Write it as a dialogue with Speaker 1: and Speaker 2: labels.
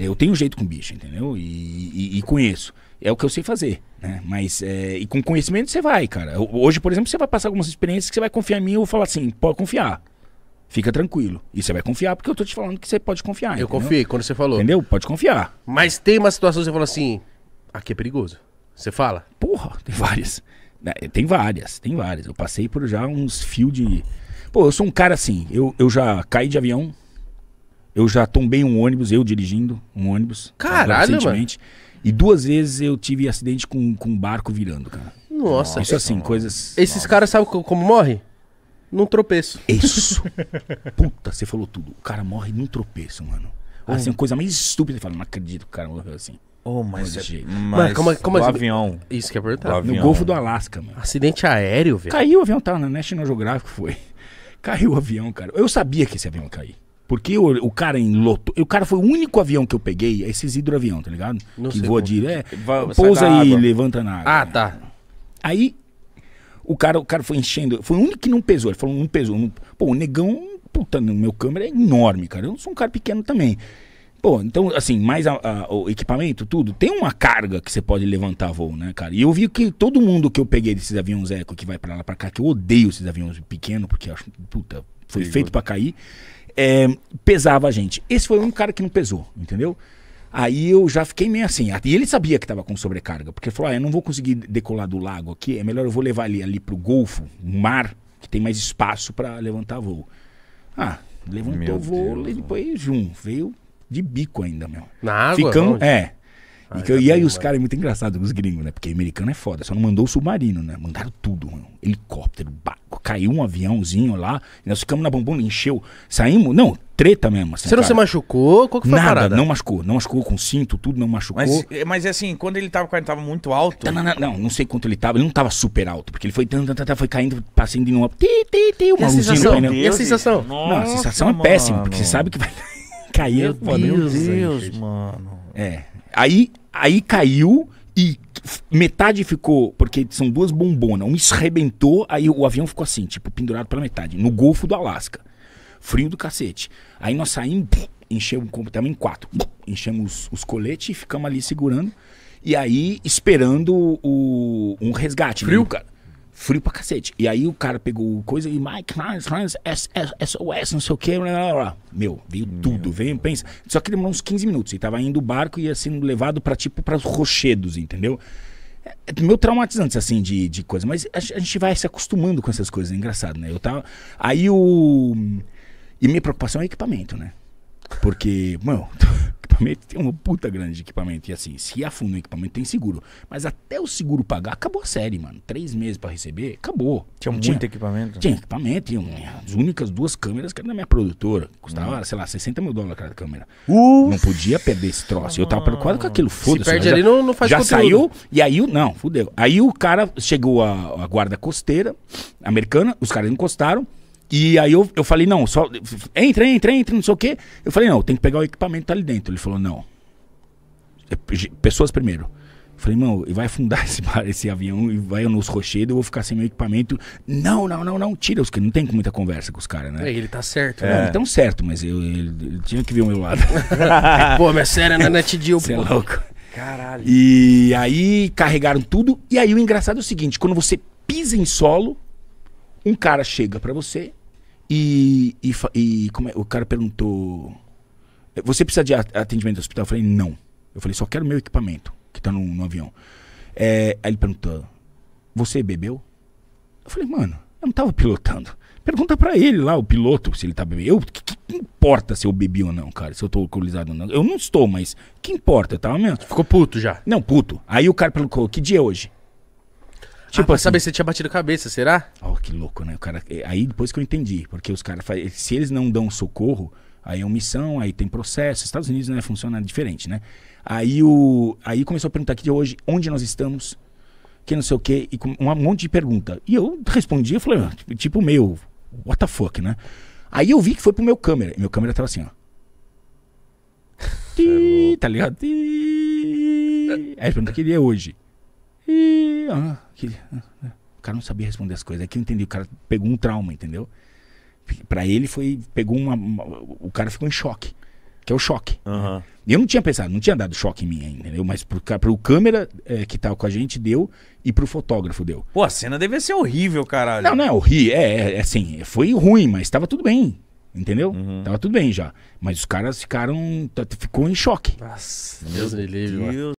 Speaker 1: Eu tenho jeito com bicho, entendeu? E, e, e conheço. É o que eu sei fazer, né? Mas é, e com conhecimento você vai, cara. Hoje, por exemplo, você vai passar algumas experiências que você vai confiar em mim ou falar assim, pode confiar. Fica tranquilo. E você vai confiar, porque eu tô te falando que você pode confiar. Eu entendeu? confiei quando você falou. Entendeu? Pode confiar. Mas tem uma situação que você fala assim: aqui é perigoso. Você fala? Porra, tem várias. Né, tem várias, tem várias. Eu passei por já uns fios de. Pô, eu sou um cara assim, eu, eu já caí de avião eu já tombei um ônibus, eu dirigindo um ônibus. Caralho, recentemente. Mano. E duas vezes eu tive acidente com, com um barco virando, cara. Nossa. Isso assim, coisas... Esses caras sabem como morre? Num tropeço. Isso. Puta, você falou tudo. O cara morre num tropeço, mano. Oh. Assim, coisa mais estúpida. Você fala, não acredito que o cara morreu assim. Oh, mas, é mas como, é como é o assim? avião. Isso que é verdade. No Golfo do Alasca, mano. Acidente aéreo, velho. Caiu o avião, tava tá, na National Geographic, foi. Caiu o avião, cara. Eu sabia que esse avião ia cair. Porque o, o cara em loto. O cara foi o único avião que eu peguei, é esses hidroavião, tá ligado? Não que voa direto. É, pousa e levanta na água. Ah, né? tá. Aí o cara, o cara foi enchendo. Foi o único que não pesou. Ele falou, não pesou. Não... Pô, o negão, puta, no meu câmera é enorme, cara. Eu não sou um cara pequeno também. Pô, então, assim, mais a, a, o equipamento, tudo, tem uma carga que você pode levantar voo, né, cara? E eu vi que todo mundo que eu peguei desses aviões eco que vai para lá, para cá, que eu odeio esses aviões pequenos, porque eu acho, puta, foi feito para cair é, pesava a gente. Esse foi o único cara que não pesou, entendeu? Aí eu já fiquei meio assim. E ele sabia que estava com sobrecarga, porque ele falou: ah, eu não vou conseguir decolar do lago aqui, é melhor eu vou levar ele ali pro Golfo, mar, que tem mais espaço para levantar voo. Ah, levantou o voo Deus. e depois jum, veio de bico ainda, meu. Na água? Ficamos, é. Ah, e, que, e aí os caras, é muito engraçado, os gringos, né? Porque americano é foda, só não mandou o submarino, né? Mandaram tudo, mano. Helicóptero, barco caiu um aviãozinho lá, nós ficamos na bombona, encheu, saímos, não, treta mesmo. Assim, Você não cara. se machucou? Qual que foi Nada, a parada? não machucou. Não machucou com cinto, tudo, não machucou. Mas, eh, mas é assim, quando ele tava, quando ele tava muito alto... Tá, não, não, não, não sei quanto ele tava. Ele não tava super alto, porque ele foi foi caindo, passando de novo. Ti, ti, ti, uma e a sensação? E a sensação? Nossa, não, a sensação é mano. é péssima, porque você sabe que vai cair. Meu Deus, Deus, Deus mano. É. Aí, aí caiu... E metade ficou, porque são duas bombonas, um esrebentou, aí o avião ficou assim, tipo, pendurado pela metade, no Golfo do Alasca. Frio do cacete. Aí nós saímos, enchemos, computador em quatro, enchemos os, os coletes e ficamos ali segurando. E aí, esperando o, um resgate. Né? Frio? Né? Frio pra cacete. E aí o cara pegou coisa e Mike Hans, Hans, SOS, não sei o que. Blá, blá, Meu, veio tudo, veio, pensa. Só que demorou uns 15 minutos. E tava indo o barco e ia sendo levado para tipo, para rochedos, entendeu? É, é meio traumatizante, assim, de, de coisa. Mas a, a, gente vai se acostumando com essas coisas, é engraçado, né? Eu tava. Aí o. E minha preocupação é equipamento, né? Porque, mano, equipamento, tem uma puta grande de equipamento. E assim, se afunda o equipamento, tem seguro. Mas até o seguro pagar, acabou a série, mano. Três meses para receber, acabou. Tinha muito tinha, equipamento? Tinha equipamento. Tinha um, as únicas duas câmeras que era da minha produtora. Custava, hum. sei lá, 60 mil dólares cada câmera. Não podia perder esse troço. Eu tava preocupado com aquilo. Foda-se. Se perde já, ali, não, não faz Já conteúdo. saiu, e aí, não, fudeu. Aí o cara chegou a, a guarda costeira americana, os caras encostaram. E aí eu, eu falei, não, só. Entra, entra, entra, não sei o quê. Eu falei, não, tem que pegar o equipamento que tá ali dentro. Ele falou, não. É, pessoas primeiro. Eu falei, e vai afundar esse, esse avião e vai nos rochedos, eu vou ficar sem meu equipamento. Não, não, não, não, tira os que Não tem muita conversa com os caras, né? É, ele tá certo. É, né? Não, ele tá certo, mas eu, ele, ele, tinha que ver o meu lado. pô, mas sério, na Net pô. Você é louco. Caralho. E aí carregaram tudo. E aí o engraçado é o seguinte, quando você pisa em solo, um cara chega para você e, e, e como é? o cara perguntou: Você precisa de atendimento do hospital? Eu falei: Não. Eu falei: Só quero meu equipamento que tá no, no avião. É, aí ele perguntou: Você bebeu? Eu falei: Mano, eu não tava pilotando. Pergunta para ele lá, o piloto, se ele tá bebendo. Eu, que, que, importa se eu bebi ou não, cara? Se eu tô alcoolizado ou não. Eu não estou, mas que importa, tá? Mesmo? Ficou puto já. Não, puto. Aí o cara perguntou, que dia é hoje? Tipo, ah, pra assim, saber se tinha batido a cabeça, será? Ó, oh, que louco, né? O cara, é, aí depois que eu entendi, porque os caras se eles não dão socorro, aí é omissão, aí tem processo. Estados Unidos né, funciona diferente, né? Aí o aí começou a perguntar aqui de hoje onde nós estamos, que não sei o quê, e um monte de pergunta. E eu respondi, eu falei, ah, tipo, meu, what the fuck, né? Aí eu vi que foi pro meu câmera, e meu câmera tava assim, ó. É tá ligado? Ti. Aí pergunta que queria é hoje que, ah, que ah, o cara não sabia responder as coisas. Aqui eu entendi, o cara pegou um trauma, entendeu? Para ele foi, pegou uma, uma, o cara ficou em choque, que é o choque. Uhum. Eu não tinha pensado, não tinha dado choque em mim ainda, entendeu? Mas pro, pro câmera é, que tava tá com a gente deu e pro fotógrafo deu. Pô, a cena deve ser horrível, caralho. Não, não é horrível, é, é, é assim, foi ruim, mas tava tudo bem, Entendeu? Uhum. Tava tudo bem já. Mas os caras ficaram. Ficou em choque. Nossa, Deus me livre.